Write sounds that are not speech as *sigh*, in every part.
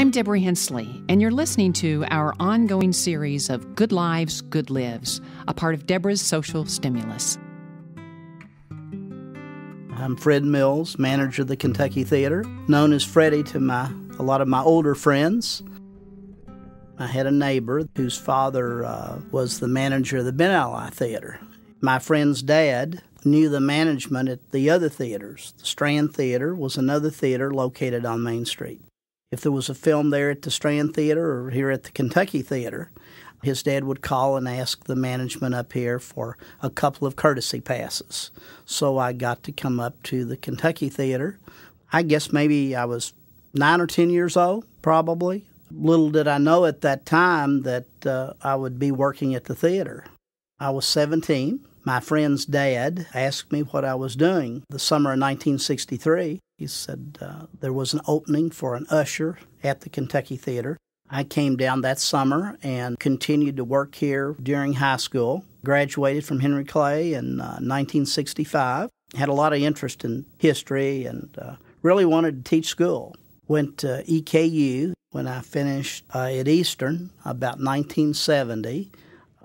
I'm Deborah Hensley, and you're listening to our ongoing series of Good Lives, Good Lives, a part of Deborah's Social Stimulus. I'm Fred Mills, manager of the Kentucky Theater, known as Freddie to my a lot of my older friends. I had a neighbor whose father uh, was the manager of the Ben Ally Theater. My friend's dad knew the management at the other theaters. The Strand Theater was another theater located on Main Street if there was a film there at the Strand Theater or here at the Kentucky Theater, his dad would call and ask the management up here for a couple of courtesy passes. So I got to come up to the Kentucky Theater. I guess maybe I was nine or 10 years old, probably. Little did I know at that time that uh, I would be working at the theater. I was 17 my friend's dad asked me what I was doing the summer of 1963. He said uh, there was an opening for an usher at the Kentucky Theater. I came down that summer and continued to work here during high school. Graduated from Henry Clay in uh, 1965. Had a lot of interest in history and uh, really wanted to teach school. Went to EKU when I finished uh, at Eastern about 1970.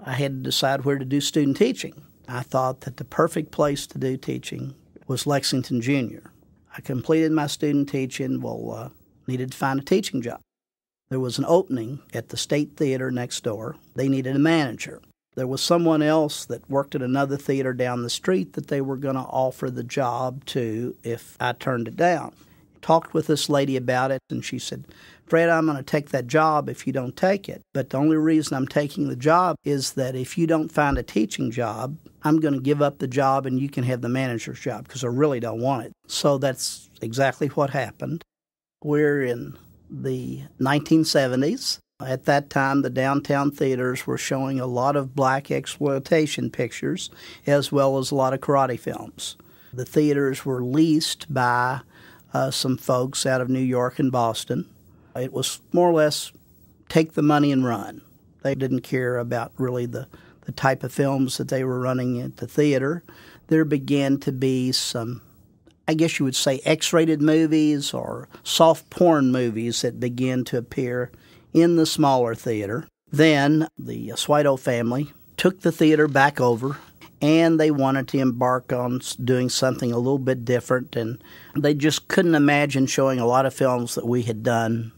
I had to decide where to do student teaching. I thought that the perfect place to do teaching was Lexington Junior. I completed my student teaching, well, uh, needed to find a teaching job. There was an opening at the State Theater next door. They needed a manager. There was someone else that worked at another theater down the street that they were going to offer the job to if I turned it down. Talked with this lady about it, and she said, Fred, I'm going to take that job if you don't take it. But the only reason I'm taking the job is that if you don't find a teaching job, I'm going to give up the job and you can have the manager's job because I really don't want it. So that's exactly what happened. We're in the 1970s. At that time, the downtown theaters were showing a lot of black exploitation pictures as well as a lot of karate films. The theaters were leased by uh, some folks out of New York and Boston. It was more or less take the money and run. They didn't care about really the the type of films that they were running at the theater, there began to be some, I guess you would say, X rated movies or soft porn movies that began to appear in the smaller theater. Then the Suido family took the theater back over and they wanted to embark on doing something a little bit different. And they just couldn't imagine showing a lot of films that we had done,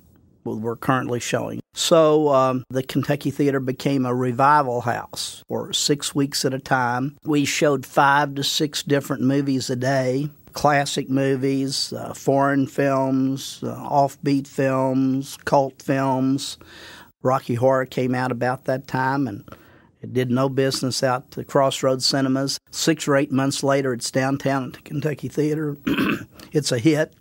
we're currently showing. So um, the Kentucky Theater became a revival house for six weeks at a time. We showed five to six different movies a day classic movies, uh, foreign films, uh, offbeat films, cult films. Rocky Horror came out about that time and it did no business out to Crossroads Cinemas. Six or eight months later, it's downtown at the Kentucky Theater. *clears throat* it's a hit.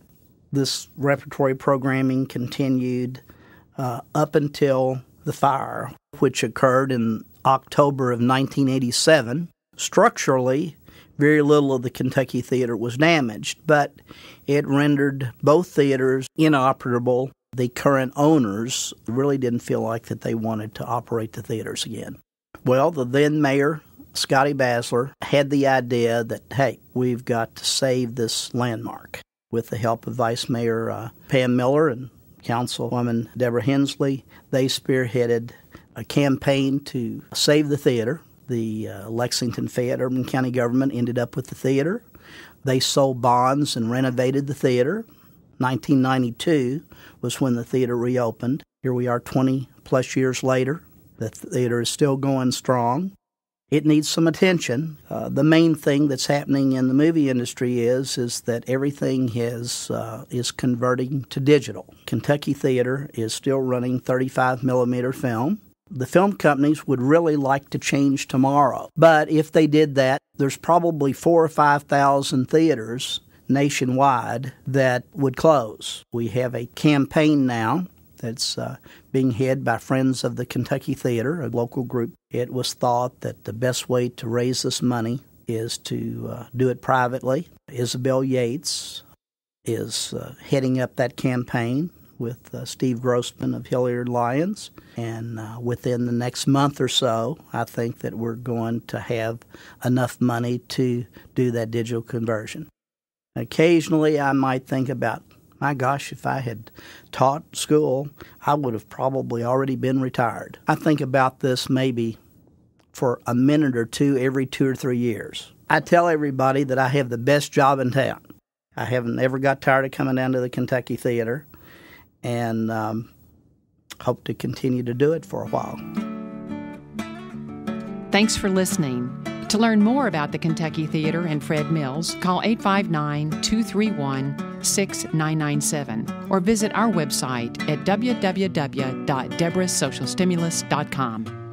This repertory programming continued uh, up until the fire, which occurred in October of 1987. Structurally, very little of the Kentucky Theater was damaged, but it rendered both theaters inoperable. The current owners really didn't feel like that they wanted to operate the theaters again. Well, the then mayor, Scotty Basler, had the idea that, hey, we've got to save this landmark. With the help of Vice Mayor uh, Pam Miller and Councilwoman Deborah Hensley. They spearheaded a campaign to save the theater. The uh, Lexington Fayette Urban County government ended up with the theater. They sold bonds and renovated the theater. 1992 was when the theater reopened. Here we are 20 plus years later. The theater is still going strong. It needs some attention. Uh, the main thing that's happening in the movie industry is is that everything is uh, is converting to digital. Kentucky Theater is still running 35 millimeter film. The film companies would really like to change tomorrow, but if they did that, there's probably four or five thousand theaters nationwide that would close. We have a campaign now that's uh, being head by Friends of the Kentucky Theater, a local group. It was thought that the best way to raise this money is to uh, do it privately. Isabel Yates is uh, heading up that campaign with uh, Steve Grossman of Hilliard Lions. And uh, within the next month or so, I think that we're going to have enough money to do that digital conversion. Occasionally, I might think about my gosh, if I had taught school, I would have probably already been retired. I think about this maybe for a minute or two every two or three years. I tell everybody that I have the best job in town. I haven't ever got tired of coming down to the Kentucky Theater and um, hope to continue to do it for a while. Thanks for listening. To learn more about the Kentucky Theater and Fred Mills, call 859 231 Six nine nine seven, or visit our website at www.deborahsocialstimulus.com.